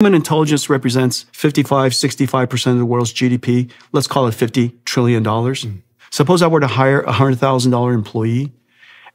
Human intelligence represents 55, 65% of the world's GDP. Let's call it $50 trillion. Mm. Suppose I were to hire a $100,000 employee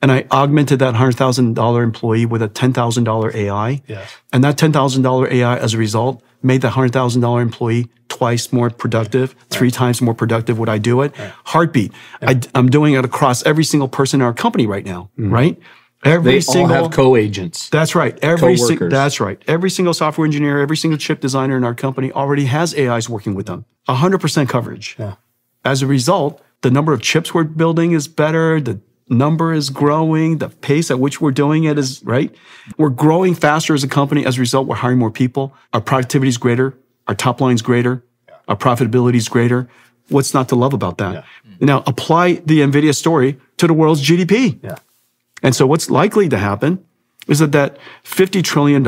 and I augmented that $100,000 employee with a $10,000 AI. Yes. And that $10,000 AI, as a result, made the $100,000 employee twice more productive, right. three right. times more productive. Would I do it? Right. Heartbeat. I, am doing it across every single person in our company right now, mm right? Every they single, all have co-agents. That's right. Every si that's right. Every single software engineer, every single chip designer in our company already has AIs working with them. 100% coverage. Yeah. As a result, the number of chips we're building is better, the number is growing, the pace at which we're doing it is, right? We're growing faster as a company. As a result, we're hiring more people. Our productivity is greater, our top line is greater, yeah. our profitability is greater. What's not to love about that? Yeah. Now apply the Nvidia story to the world's GDP. Yeah. And so what's likely to happen is that that $50 trillion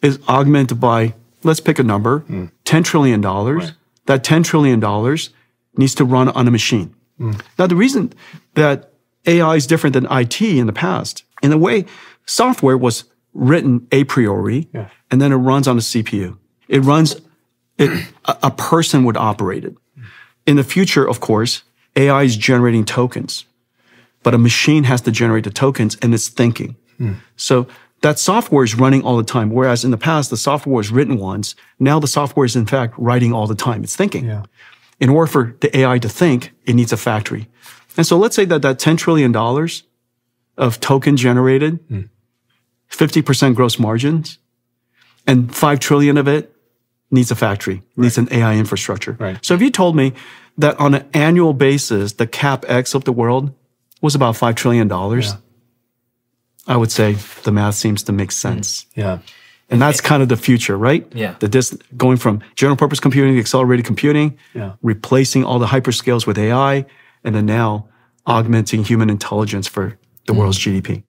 is augmented by, let's pick a number, hmm. $10 trillion. Right. That $10 trillion needs to run on a machine. Mm. Now, the reason that AI is different than IT in the past, in a way, software was written a priori, yeah. and then it runs on a CPU. It runs, it, a person would operate it. Hmm. In the future, of course, AI is generating tokens but a machine has to generate the tokens and it's thinking. Mm. So that software is running all the time. Whereas in the past, the software was written once. Now the software is in fact writing all the time. It's thinking. Yeah. In order for the AI to think, it needs a factory. And so let's say that that $10 trillion of token generated, mm. 50% gross margins, and 5 trillion of it needs a factory, right. needs an AI infrastructure. Right. So if you told me that on an annual basis, the CapEx of the world was about $5 trillion, yeah. I would say the math seems to make sense. Mm. Yeah. And that's kind of the future, right? Yeah. The dis- going from general purpose computing to accelerated computing, yeah. replacing all the hyperscales with AI, and then now augmenting human intelligence for the mm. world's GDP.